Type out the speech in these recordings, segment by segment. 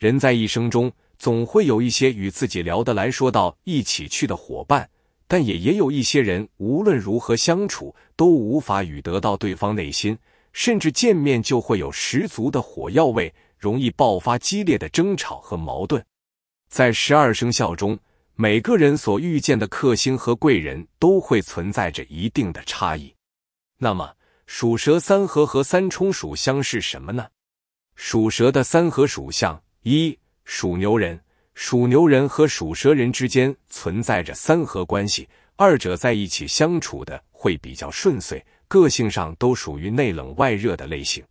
人在一生中总会有一些与自己聊得来说到一起去的伙伴，但也也有一些人无论如何相处都无法与得到对方内心，甚至见面就会有十足的火药味，容易爆发激烈的争吵和矛盾。在十二生肖中，每个人所遇见的克星和贵人都会存在着一定的差异。那么，属蛇三合和三冲属相是什么呢？属蛇的三合属相。一属牛人，属牛人和属蛇人之间存在着三合关系，二者在一起相处的会比较顺遂。个性上都属于内冷外热的类型，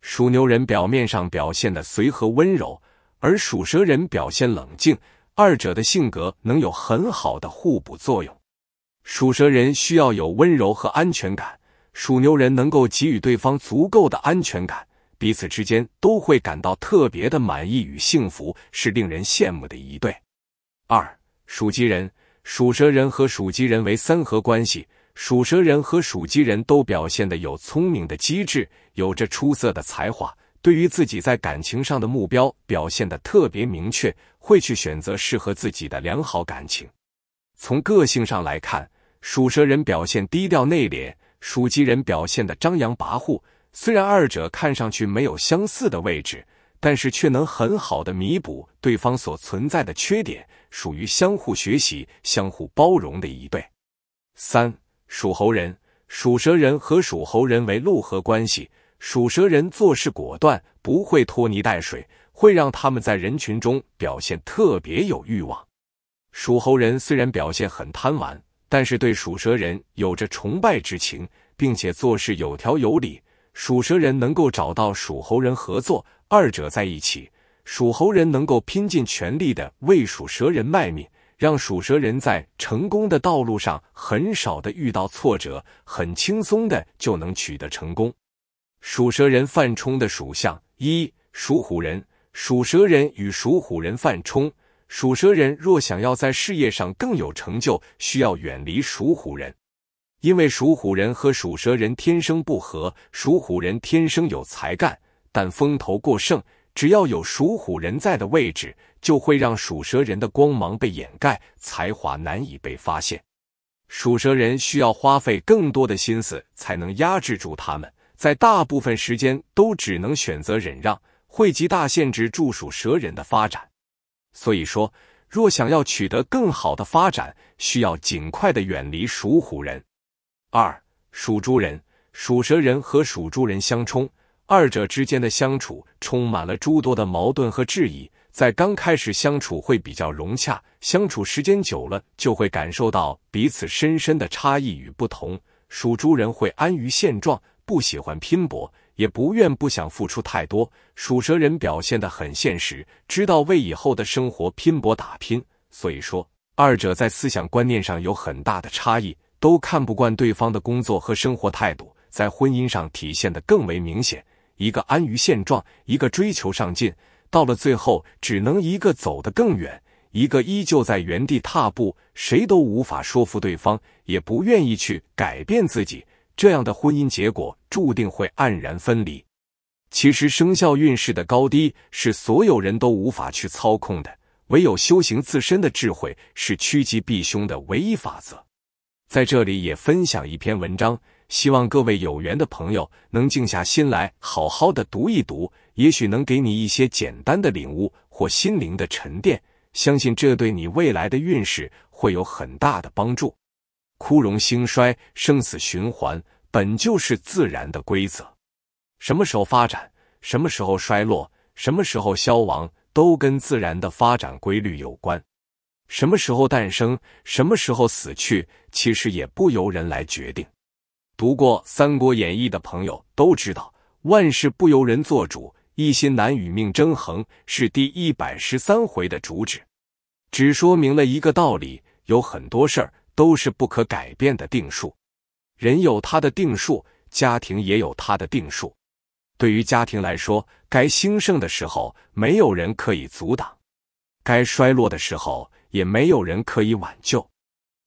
属牛人表面上表现的随和温柔，而属蛇人表现冷静，二者的性格能有很好的互补作用。属蛇人需要有温柔和安全感，属牛人能够给予对方足够的安全感。彼此之间都会感到特别的满意与幸福，是令人羡慕的一对。二属鸡人、属蛇人和属鸡人为三合关系。属蛇人和属鸡人都表现的有聪明的机智，有着出色的才华。对于自己在感情上的目标，表现的特别明确，会去选择适合自己的良好感情。从个性上来看，属蛇人表现低调内敛，属鸡人表现的张扬跋扈。虽然二者看上去没有相似的位置，但是却能很好的弥补对方所存在的缺点，属于相互学习、相互包容的一对。三属猴人、属蛇人和属猴人为陆合关系。属蛇人做事果断，不会拖泥带水，会让他们在人群中表现特别有欲望。属猴人虽然表现很贪玩，但是对属蛇人有着崇拜之情，并且做事有条有理。属蛇人能够找到属猴人合作，二者在一起，属猴人能够拼尽全力的为属蛇人卖命，让属蛇人在成功的道路上很少的遇到挫折，很轻松的就能取得成功。属蛇人犯冲的属相一属虎人，属蛇人与属虎人犯冲，属蛇人若想要在事业上更有成就，需要远离属虎人。因为属虎人和属蛇人天生不合，属虎人天生有才干，但风头过盛，只要有属虎人在的位置，就会让属蛇人的光芒被掩盖，才华难以被发现。属蛇人需要花费更多的心思才能压制住他们，在大部分时间都只能选择忍让，会极大限制属蛇人的发展。所以说，若想要取得更好的发展，需要尽快的远离属虎人。二属猪人、属蛇人和属猪人相冲，二者之间的相处充满了诸多的矛盾和质疑。在刚开始相处会比较融洽，相处时间久了就会感受到彼此深深的差异与不同。属猪人会安于现状，不喜欢拼搏，也不愿不想付出太多；属蛇人表现得很现实，知道为以后的生活拼搏打拼。所以说，二者在思想观念上有很大的差异。都看不惯对方的工作和生活态度，在婚姻上体现的更为明显。一个安于现状，一个追求上进，到了最后，只能一个走得更远，一个依旧在原地踏步。谁都无法说服对方，也不愿意去改变自己。这样的婚姻结果注定会黯然分离。其实，生肖运势的高低是所有人都无法去操控的，唯有修行自身的智慧，是趋吉避凶的唯一法则。在这里也分享一篇文章，希望各位有缘的朋友能静下心来好好的读一读，也许能给你一些简单的领悟或心灵的沉淀。相信这对你未来的运势会有很大的帮助。枯荣兴衰，生死循环，本就是自然的规则。什么时候发展，什么时候衰落，什么时候消亡，都跟自然的发展规律有关。什么时候诞生，什么时候死去，其实也不由人来决定。读过《三国演义》的朋友都知道，“万事不由人做主，一心难与命争衡”是第一百十三回的主旨，只说明了一个道理：有很多事儿都是不可改变的定数。人有他的定数，家庭也有他的定数。对于家庭来说，该兴盛的时候，没有人可以阻挡；该衰落的时候，也没有人可以挽救，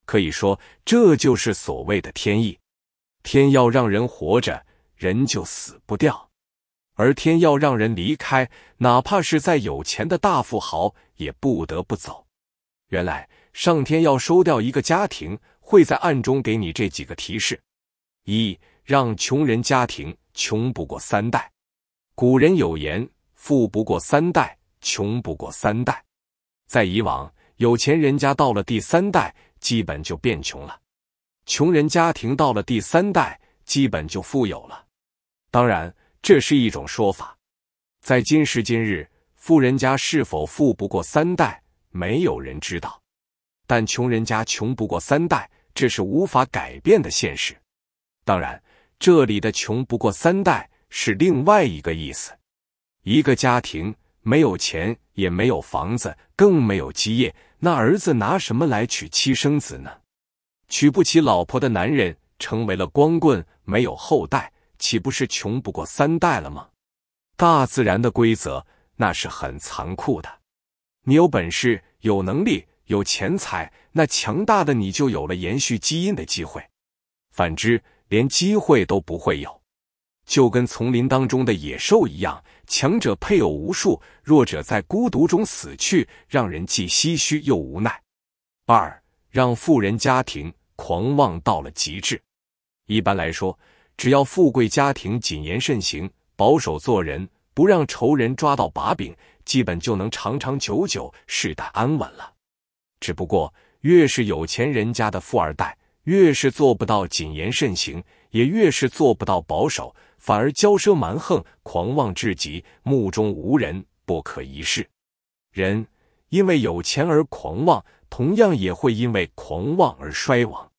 可以说这就是所谓的天意。天要让人活着，人就死不掉；而天要让人离开，哪怕是再有钱的大富豪，也不得不走。原来上天要收掉一个家庭，会在暗中给你这几个提示：一、让穷人家庭穷不过三代；古人有言：“富不过三代，穷不过三代。”在以往。有钱人家到了第三代，基本就变穷了；穷人家庭到了第三代，基本就富有了。当然，这是一种说法。在今时今日，富人家是否富不过三代，没有人知道；但穷人家穷不过三代，这是无法改变的现实。当然，这里的“穷不过三代”是另外一个意思：一个家庭没有钱，也没有房子，更没有基业。那儿子拿什么来娶妻生子呢？娶不起老婆的男人成为了光棍，没有后代，岂不是穷不过三代了吗？大自然的规则那是很残酷的。你有本事、有能力、有钱财，那强大的你就有了延续基因的机会；反之，连机会都不会有。就跟丛林当中的野兽一样，强者配偶无数，弱者在孤独中死去，让人既唏嘘又无奈。二，让富人家庭狂妄到了极致。一般来说，只要富贵家庭谨言慎行、保守做人，不让仇人抓到把柄，基本就能长长久久、世代安稳了。只不过，越是有钱人家的富二代，越是做不到谨言慎行，也越是做不到保守。反而骄奢蛮横，狂妄至极，目中无人，不可一世。人因为有钱而狂妄，同样也会因为狂妄而衰亡。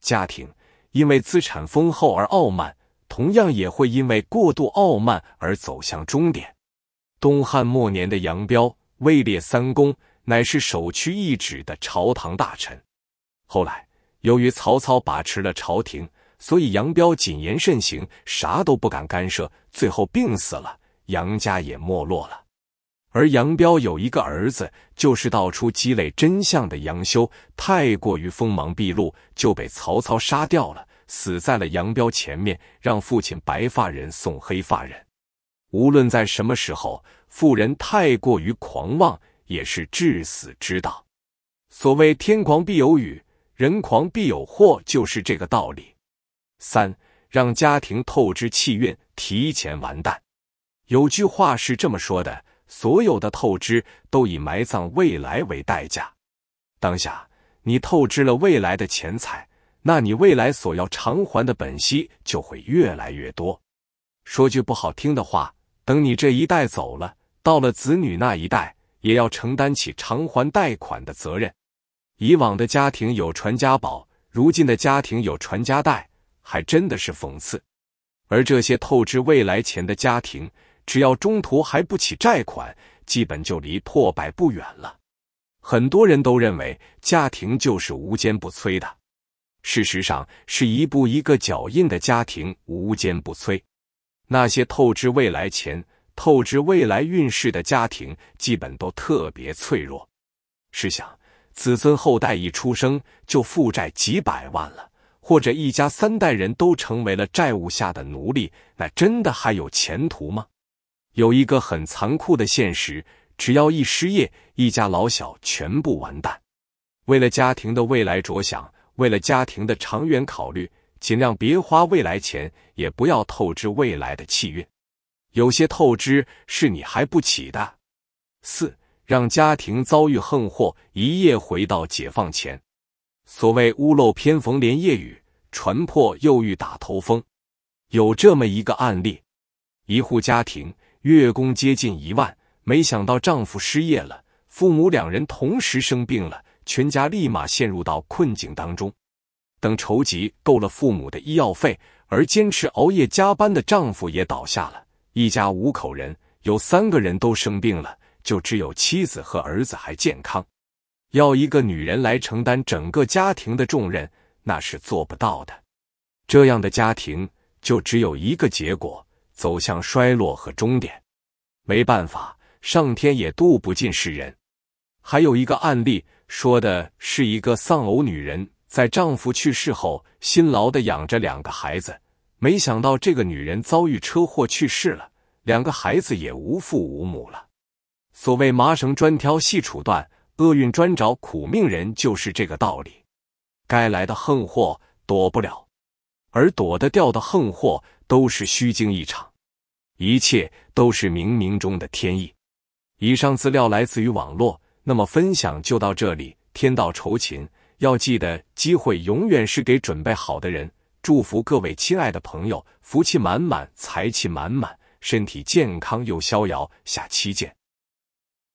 家庭因为资产丰厚而傲慢，同样也会因为过度傲慢而走向终点。东汉末年的杨彪位列三公，乃是首屈一指的朝堂大臣。后来由于曹操把持了朝廷。所以杨彪谨言慎行，啥都不敢干涉，最后病死了，杨家也没落了。而杨彪有一个儿子，就是道出积累真相的杨修，太过于锋芒毕露，就被曹操杀掉了，死在了杨彪前面，让父亲白发人送黑发人。无论在什么时候，富人太过于狂妄也是致死之道。所谓“天狂必有雨，人狂必有祸”，就是这个道理。三让家庭透支气运，提前完蛋。有句话是这么说的：所有的透支都以埋葬未来为代价。当下你透支了未来的钱财，那你未来所要偿还的本息就会越来越多。说句不好听的话，等你这一代走了，到了子女那一代，也要承担起偿还贷款的责任。以往的家庭有传家宝，如今的家庭有传家贷。还真的是讽刺，而这些透支未来钱的家庭，只要中途还不起债款，基本就离破败不远了。很多人都认为家庭就是无坚不摧的，事实上是一步一个脚印的家庭无坚不摧。那些透支未来钱、透支未来运势的家庭，基本都特别脆弱。试想，子孙后代一出生就负债几百万了。或者一家三代人都成为了债务下的奴隶，那真的还有前途吗？有一个很残酷的现实，只要一失业，一家老小全部完蛋。为了家庭的未来着想，为了家庭的长远考虑，尽量别花未来钱，也不要透支未来的气运。有些透支是你还不起的。四，让家庭遭遇横祸，一夜回到解放前。所谓屋漏偏逢连夜雨，船破又遇打头风。有这么一个案例：一户家庭月供接近一万，没想到丈夫失业了，父母两人同时生病了，全家立马陷入到困境当中。等筹集够了父母的医药费，而坚持熬夜加班的丈夫也倒下了。一家五口人，有三个人都生病了，就只有妻子和儿子还健康。要一个女人来承担整个家庭的重任，那是做不到的。这样的家庭就只有一个结果：走向衰落和终点。没办法，上天也渡不尽世人。还有一个案例，说的是一个丧偶女人，在丈夫去世后，辛劳的养着两个孩子。没想到这个女人遭遇车祸去世了，两个孩子也无父无母了。所谓麻绳专挑细处断。厄运专找苦命人，就是这个道理。该来的横祸躲不了，而躲得掉的横祸都是虚惊一场。一切都是冥冥中的天意。以上资料来自于网络，那么分享就到这里。天道酬勤，要记得，机会永远是给准备好的人。祝福各位亲爱的朋友，福气满满，财气满满，身体健康又逍遥。下期见。